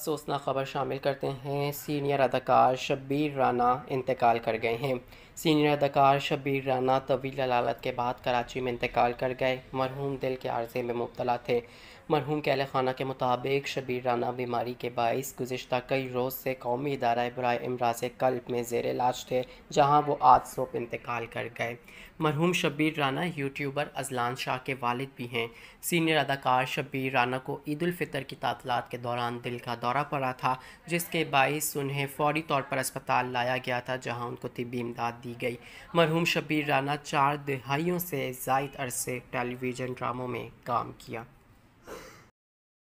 अफसोसना खबर शामिल करते हैं सीनियर अदाकार शब्बीर राना इंतकाल कर गए हैं सीनियर अदाकार शब्बीर राना तवील अलालत के बाद कराची में इंतकाल कर गए मरहूम दिल के आर्जे में मुबतला थे मरहूम के खाना के मुताबिक शबीर राना बीमारी के बायस गुजशत कई रोज़ से कौमी इदारा बरए इमराज कल्ब में जेर इलाज थे जहाँ वो आज सोप इंतकाल कर गए मरहूम शबीर राना यूट्यूबर अजलान शाह के वालिद भी हैं सीनियर अदाकार शबीर राना को ईद फितर की तातलात के दौरान दिल का दौरा दौरा पड़ा था जिसके बायस उन्हें फौरी तौर पर अस्पताल लाया गया था जहां उनको तिबी इमदाद दी गई मरहूम शबीर राना चार दहाइयों से जायद अरसे टेलीविज़न ड्रामों में काम किया